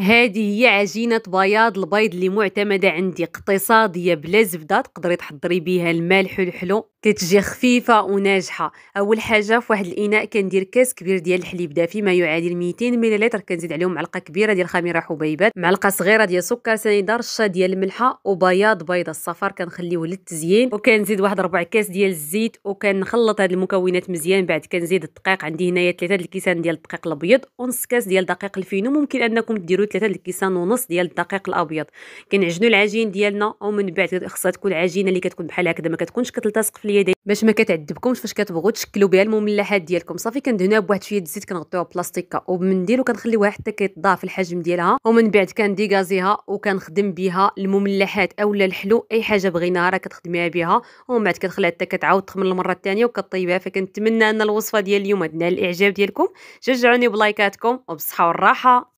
هذه هي عجينة بياض البيض اللي معتمدة عندي اقتصادية بلا زبدة تقدري تحضري بيها المالح والحلو كتجي خفيفة وناجحة أول حاجة في واحد الإناء كندير كاس كبير ديال الحليب دافي ما يعادل 200 مليلتر كنزيد عليهم معلقة كبيرة ديال خميرة حبيبات معلقة صغيرة ديال سكر سنيدة رشة ديال الملحة وبياض بيضة الصفار كنخليوه للتزيين وكنزيد واحد ربع كاس ديال الزيت وكنخلط هاد المكونات مزيان بعد كنزيد الدقيق عندي هنايا ثلاثه الكيسان ديال الدقيق الأبيض ونص كاس ديال دقيق الفينو ممكن أنكم ديروا 3 الكيسان ونص ديال الدقيق الابيض كنعجنوا العجين ديالنا ومن بعد خصها تكون العجينه اللي كتكون بحال هكذا ما كتكونش كتلتصق في اليدين باش ما كتعذبكمش فاش كتبغوا تشكلوا بها المملحات ديالكم صافي كندهنوها بواحد شويه الزيت كنغطيوها بلاستيكه وبمنديل وكنخليوها حتى كيتضاعف الحجم ديالها ومن بعد كنديغازيها وكنخدم بها المملحات اولا الحلو اي حاجه بغيناها راه كتخدميها بها ومن بعد كتخليها حتى كتعاود تخمر المره الثانيه وكطيبها فكنتمنى ان الوصفه ديال اليوم تنال الاعجاب ديالكم شجعوني بلايكاتكم وبالصحه والراحه